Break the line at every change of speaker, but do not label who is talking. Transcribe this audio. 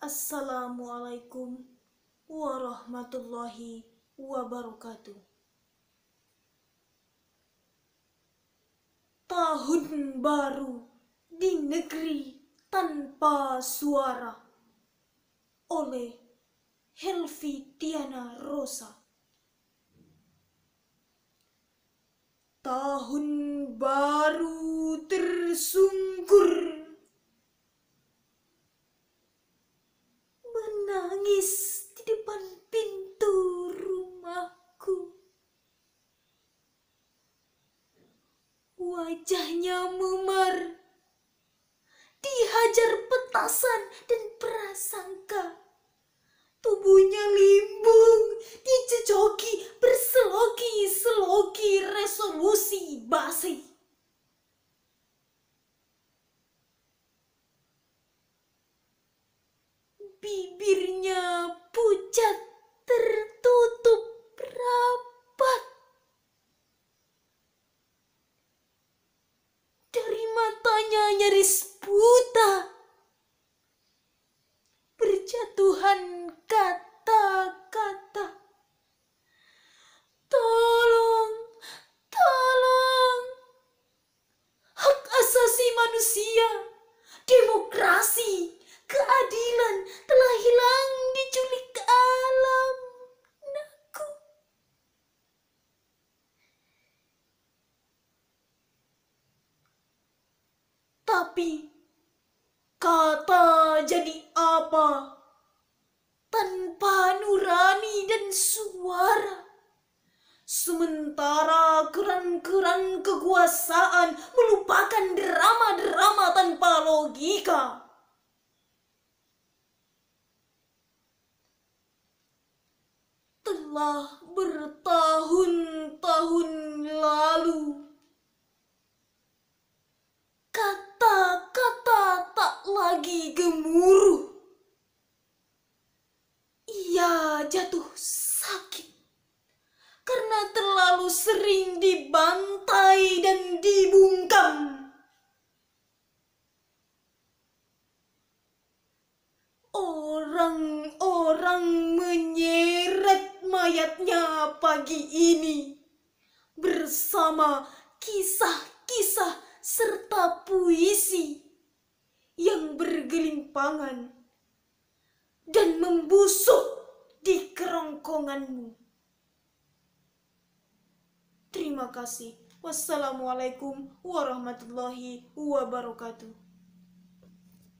Assalamualaikum warahmatullahi wabarakatuh. Tahun baru di negeri tanpa suara oleh Helvi Tiana Rosa. Tahun baru tersumbat Wajahnya memar. Dihajar petasan nyaris buta. Berjatuhan tapi Kata jadi apa? Tanpa nurani dan suara. Sementara keran-keran kekuasaan melupakan drama-drama tanpa logika. Telah bertahun gemuruh. Ia jatuh sakit karena terlalu sering dibantai dan dibungkam. Orang-orang menyeret mayatnya pagi ini bersama kisah-kisah serta puisi dan membusuk di kerongkonganmu. Terima kasih. Wassalamualaikum warahmatullahi wabarakatuh.